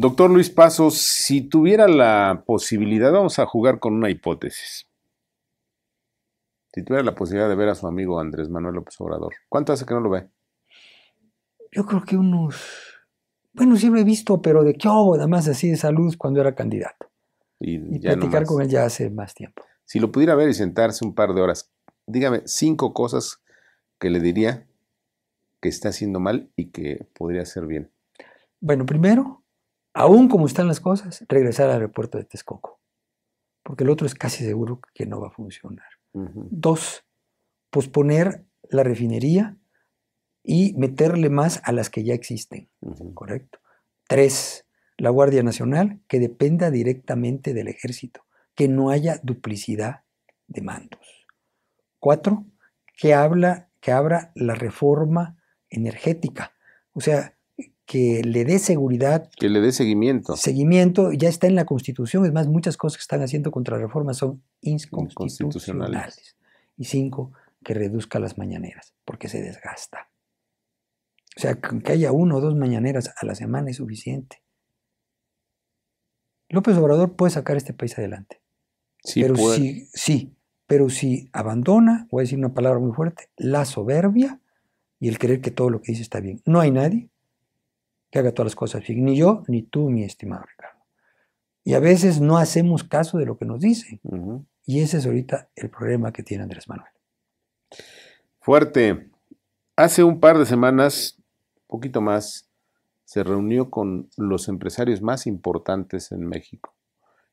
Doctor Luis Paso, si tuviera la posibilidad, vamos a jugar con una hipótesis. Si tuviera la posibilidad de ver a su amigo Andrés Manuel López Obrador, ¿cuánto hace que no lo ve? Yo creo que unos. Bueno, sí lo he visto, pero de qué hubo, oh, nada más así de salud cuando era candidato. Y, platicar con él ya hace más tiempo. Si lo pudiera ver y sentarse un par de horas, dígame cinco cosas que le diría que está haciendo mal y que podría hacer bien. Bueno, primero, aún como están las cosas, regresar al aeropuerto de Texcoco, porque el otro es casi seguro que no va a funcionar. Dos, posponer la refinería y meterle más a las que ya existen, ¿correcto? Tres, la Guardia Nacional, que dependa directamente del ejército, que no haya duplicidad de mandos. Cuatro, que, habla, que abra la reforma energética, o sea, que le dé seguridad. Que le dé seguimiento. Seguimiento, ya está en la Constitución. Es más, muchas cosas que están haciendo contra la reforma son inconstitucionales. Y cinco, que reduzca las mañaneras, porque se desgasta. O sea, que haya uno o dos mañaneras a la semana es suficiente. López Obrador puede sacar este país adelante. Sí, pero Si, sí, pero si abandona, voy a decir una palabra muy fuerte, la soberbia y el creer que todo lo que dice está bien. No hay nadie que haga todas las cosas ni yo, ni tú, mi estimado Ricardo. Y a veces no hacemos caso de lo que nos dicen. Y ese es ahorita el problema que tiene Andrés Manuel. Fuerte. Hace un par de semanas, un poquito más, se reunió con los empresarios más importantes en México.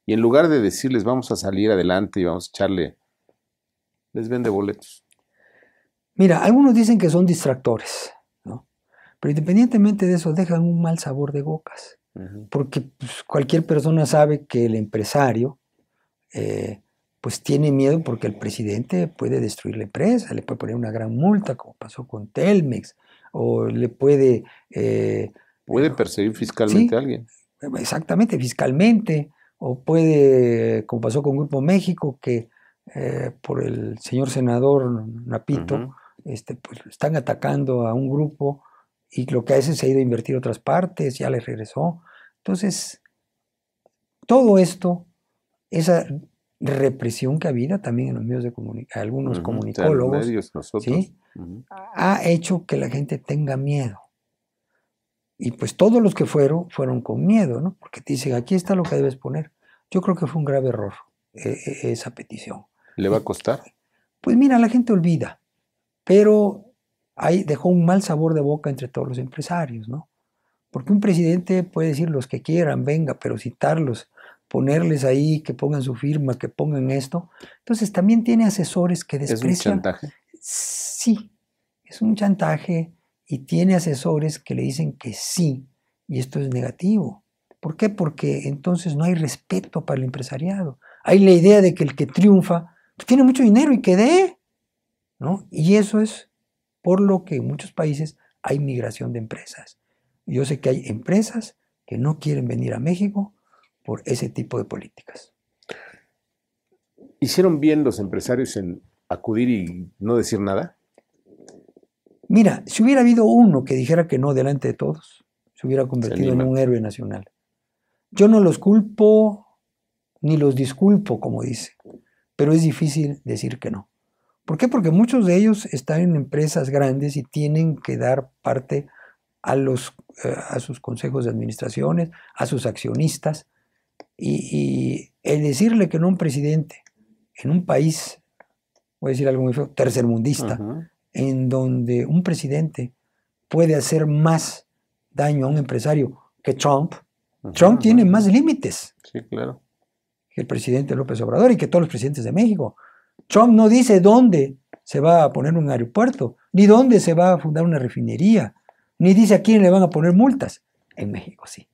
Y en lugar de decirles vamos a salir adelante y vamos a echarle, les vende boletos. Mira, algunos dicen que son distractores. Pero independientemente de eso, dejan un mal sabor de bocas. Porque pues, cualquier persona sabe que el empresario eh, pues tiene miedo porque el presidente puede destruir la empresa, le puede poner una gran multa, como pasó con Telmex, o le puede... Eh, puede eh, perseguir fiscalmente a alguien. Exactamente, fiscalmente, o puede, como pasó con Grupo México, que por el señor senador Napito, este, pues, están atacando a un grupo y lo que a veces se ha ido a invertir otras partes, ya le regresó. Entonces, todo esto, esa represión que ha habido también en los medios de comunicación, algunos comunicólogos, ha hecho que la gente tenga miedo. Y pues todos los que fueron, fueron con miedo, ¿no? Porque te dicen, aquí está lo que debes poner. Yo creo que fue un grave error e, e, esa petición. ¿Le va a costar? Pues mira, la gente olvida, pero ahí dejó un mal sabor de boca entre todos los empresarios, ¿no? Porque un presidente puede decir los que quieran, venga, pero citarlos, ponerles ahí que pongan su firma, que pongan esto. Entonces también tiene asesores que desprecian. ¿Es un chantaje? Sí, es un chantaje y tiene asesores que le dicen que sí y esto es negativo. ¿Por qué? Porque entonces no hay respeto para el empresariado. Hay la idea de que el que triunfa pues, tiene mucho dinero y que dé, ¿no? Y eso es por lo que en muchos países hay migración de empresas. Yo sé que hay empresas que no quieren venir a México por ese tipo de políticas. ¿Hicieron bien los empresarios en acudir y no decir nada? Mira, si hubiera habido uno que dijera que no delante de todos, se hubiera convertido en un héroe nacional. Yo no los culpo ni los disculpo, como dice, pero es difícil decir que no. ¿Por qué? Porque muchos de ellos están en empresas grandes y tienen que dar parte a, los, eh, a sus consejos de administraciones, a sus accionistas. Y, el decirle que no un presidente en un país, voy a decir algo muy feo, tercermundista, en donde un presidente puede hacer más daño a un empresario que Trump, Trump tiene más límites. Sí, claro. Que el presidente López Obrador y que todos los presidentes de México. Trump no dice dónde se va a poner un aeropuerto, ni dónde se va a fundar una refinería, ni dice a quién le van a poner multas. En México sí.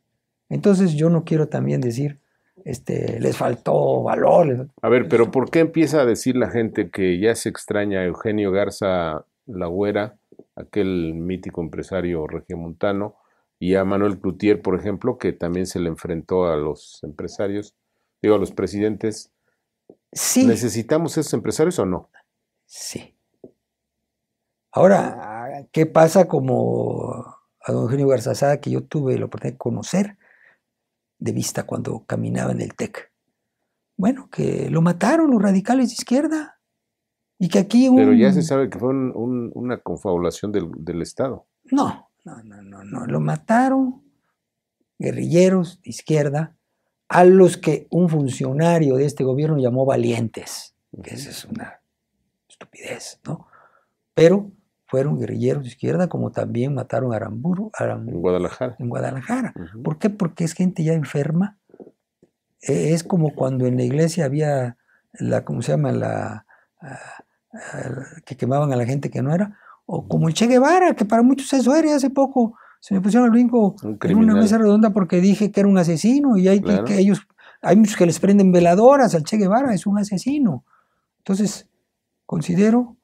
Entonces yo no quiero también decir, este, les faltó valor. A ver, pero ¿por qué empieza a decir la gente que ya se extraña a Eugenio Garza Lagüera, aquel mítico empresario regiomontano, y a Manuel Cloutier, por ejemplo, que también se le enfrentó a los empresarios, digo, a los presidentes Sí. ¿Necesitamos esos empresarios o no? Sí. Ahora, ¿qué pasa como a don Eugenio Garzazada, que yo tuve la oportunidad de conocer de vista cuando caminaba en el TEC? Bueno, que lo mataron los radicales de izquierda. Y que aquí Pero ya se sabe que fue una confabulación del, del Estado. no, no, no, no. Lo mataron guerrilleros de izquierda a los que un funcionario de este gobierno llamó valientes, que esa es una estupidez, ¿no? Pero fueron guerrilleros de izquierda, como también mataron a Aramburu, en Guadalajara. En Guadalajara. ¿Por qué? Porque es gente ya enferma. E-, es como cuando en la iglesia había la, ¿cómo se llama? La, ah, ah, que quemaban a la gente que no era. O como el Che Guevara, que para muchos eso era hace poco se me pusieron el brinco en una mesa redonda porque dije que era un asesino y hay que, ellos, hay muchos que les prenden veladoras al Che Guevara, es un asesino. Entonces, considero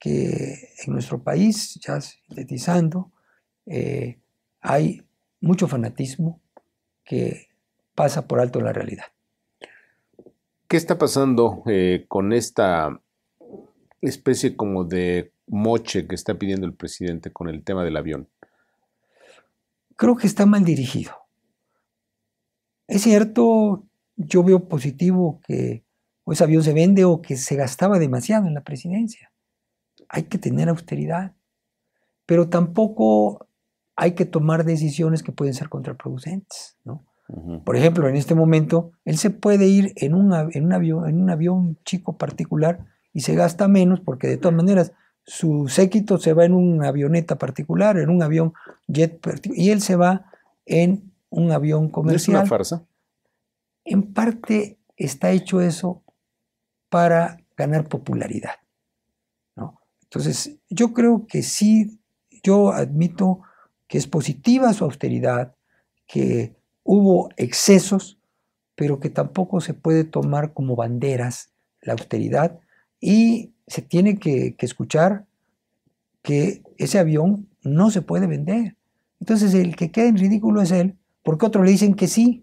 que en nuestro país, ya sintetizando, eh, hay mucho fanatismo que pasa por alto la realidad. ¿Qué está pasando eh, con esta especie como de moche que está pidiendo el presidente con el tema del avión? creo que está mal dirigido. Es cierto, yo veo positivo que ese pues, avión se vende o que se gastaba demasiado en la presidencia. Hay que tener austeridad, pero tampoco hay que tomar decisiones que pueden ser contraproducentes. ¿no? Por ejemplo, en este momento, él se puede ir en, un avión, en un avión chico particular y se gasta menos porque de todas maneras su séquito se va en una avioneta particular, en un avión jet y él se va en un avión comercial. ¿Es una farsa? En parte está hecho eso para ganar popularidad. ¿no? Entonces, yo creo que sí, yo admito que es positiva su austeridad, que hubo excesos, pero que tampoco se puede tomar como banderas la austeridad y se tiene que, escuchar que ese avión no se puede vender. Entonces el que queda en ridículo es él, porque otros le dicen que sí.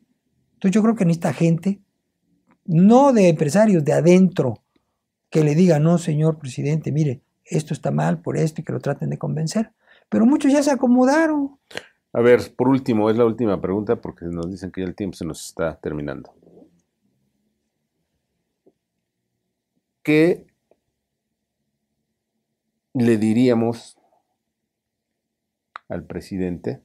Entonces yo creo que en esta gente, no de empresarios, de adentro, que le diga, no, señor presidente, mire, esto está mal por esto y que lo traten de convencer. Pero muchos ya se acomodaron. A ver, por último, es la última pregunta porque nos dicen que ya el tiempo se nos está terminando. ¿Qué le diríamos al presidente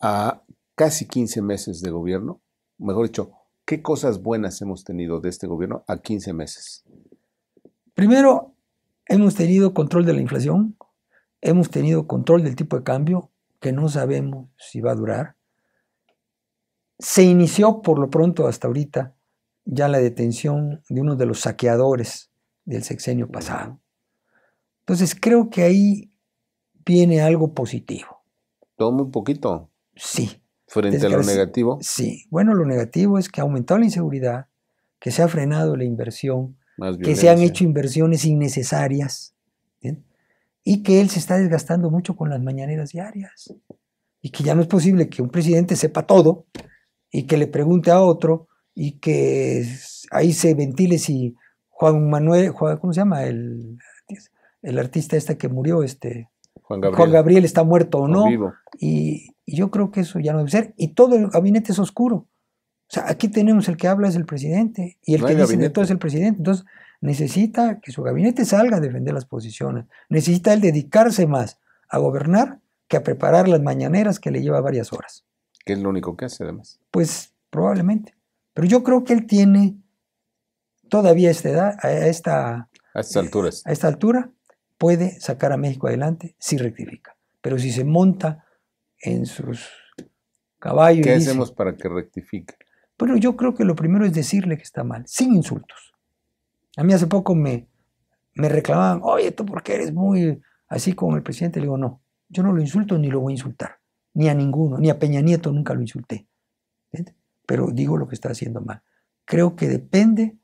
a casi 15 meses de gobierno, mejor dicho, ¿qué cosas buenas hemos tenido de este gobierno a 15 meses? Primero, hemos tenido control de la inflación, hemos tenido control del tipo de cambio, que no sabemos si va a durar. Se inició por lo pronto hasta ahorita ya la detención de uno de los saqueadores del sexenio pasado. Entonces creo que ahí viene algo positivo. Todo muy poquito. Sí. Frente a lo negativo. Sí. Bueno, lo negativo es que ha aumentado la inseguridad, que se ha frenado la inversión, que se han hecho inversiones innecesarias y que él se está desgastando mucho con las mañaneras diarias. Y que ya no es posible que un presidente sepa todo y que le pregunte a otro y que ahí se ventile si Juan Manuel, Juan, ¿cómo se llama? El, el artista este que murió, este, Juan Gabriel, está muerto o no. Y, yo creo que eso ya no debe ser. Y todo el gabinete es oscuro. O sea, aquí tenemos el que habla es el presidente y el que dice de todo es el presidente. Entonces, necesita que su gabinete salga a defender las posiciones. Necesita él dedicarse más a gobernar que a preparar las mañaneras que le lleva varias horas. Que es lo único que hace, además. Pues probablemente. Pero yo creo que él tiene todavía esta edad, a esta, A esta altura, puede sacar a México adelante si rectifica. Pero si se monta en sus caballos. y dice, hacemos para que rectifique? Pero yo creo que lo primero es decirle que está mal, sin insultos. A mí hace poco me, reclamaban, oye, tú por qué eres muy así como el presidente. Le digo, no, yo no lo insulto ni lo voy a insultar, ni a ninguno, ni a Peña Nieto nunca lo insulté. ¿Entiendes? pero digo lo que está haciendo mal. Creo que depende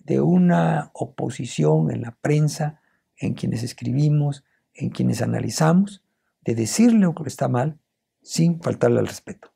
de una oposición en la prensa, en quienes escribimos, en quienes analizamos, de decirle lo que está mal sin faltarle al respeto.